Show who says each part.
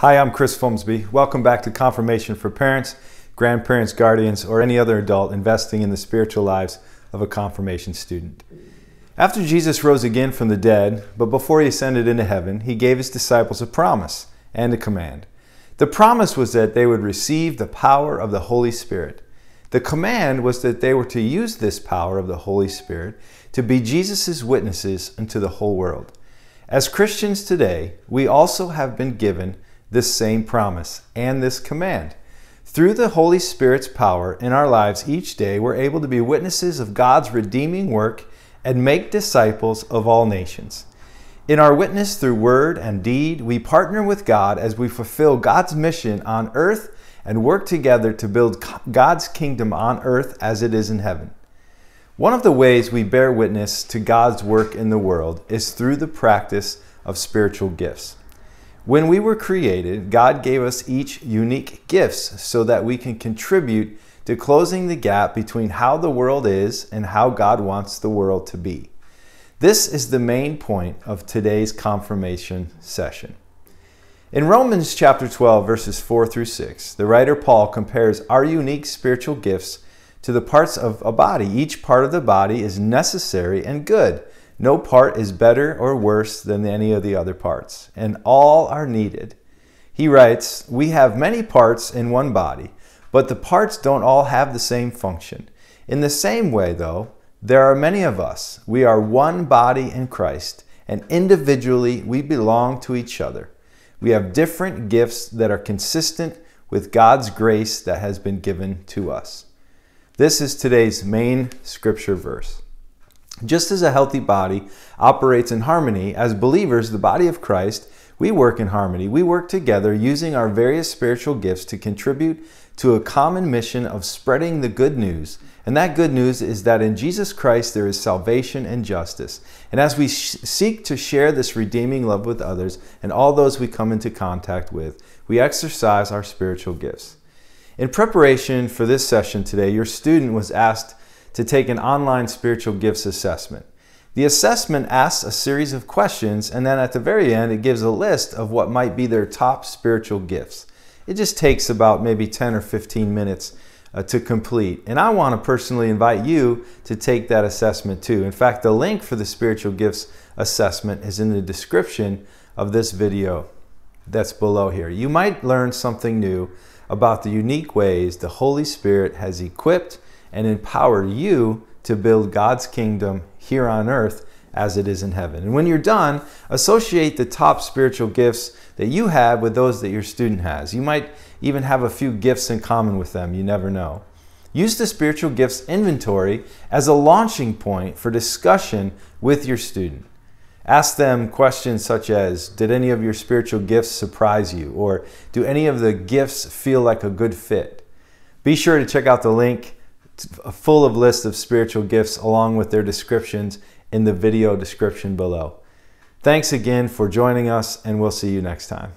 Speaker 1: Hi, I'm Chris Fumsby. Welcome back to Confirmation for Parents, Grandparents, Guardians, or any other adult investing in the spiritual lives of a confirmation student. After Jesus rose again from the dead, but before he ascended into heaven, he gave his disciples a promise and a command. The promise was that they would receive the power of the Holy Spirit. The command was that they were to use this power of the Holy Spirit to be Jesus' witnesses unto the whole world. As Christians today, we also have been given this same promise and this command. Through the Holy Spirit's power in our lives each day, we're able to be witnesses of God's redeeming work and make disciples of all nations. In our witness through word and deed, we partner with God as we fulfill God's mission on earth and work together to build God's kingdom on earth as it is in heaven. One of the ways we bear witness to God's work in the world is through the practice of spiritual gifts. When we were created, God gave us each unique gifts so that we can contribute to closing the gap between how the world is and how God wants the world to be. This is the main point of today's confirmation session. In Romans chapter 12, verses 4 through 6, the writer Paul compares our unique spiritual gifts to the parts of a body. Each part of the body is necessary and good no part is better or worse than any of the other parts, and all are needed. He writes, We have many parts in one body, but the parts don't all have the same function. In the same way, though, there are many of us. We are one body in Christ, and individually we belong to each other. We have different gifts that are consistent with God's grace that has been given to us. This is today's main scripture verse. Just as a healthy body operates in harmony, as believers, the body of Christ, we work in harmony. We work together using our various spiritual gifts to contribute to a common mission of spreading the good news. And that good news is that in Jesus Christ there is salvation and justice. And as we seek to share this redeeming love with others and all those we come into contact with, we exercise our spiritual gifts. In preparation for this session today, your student was asked to take an online spiritual gifts assessment. The assessment asks a series of questions, and then at the very end, it gives a list of what might be their top spiritual gifts. It just takes about maybe 10 or 15 minutes uh, to complete. And I want to personally invite you to take that assessment too. In fact, the link for the spiritual gifts assessment is in the description of this video that's below here. You might learn something new about the unique ways the Holy Spirit has equipped and empower you to build God's kingdom here on earth as it is in heaven. And when you're done, associate the top spiritual gifts that you have with those that your student has. You might even have a few gifts in common with them, you never know. Use the spiritual gifts inventory as a launching point for discussion with your student. Ask them questions such as Did any of your spiritual gifts surprise you? Or do any of the gifts feel like a good fit? Be sure to check out the link full of lists of spiritual gifts along with their descriptions in the video description below. Thanks again for joining us, and we'll see you next time.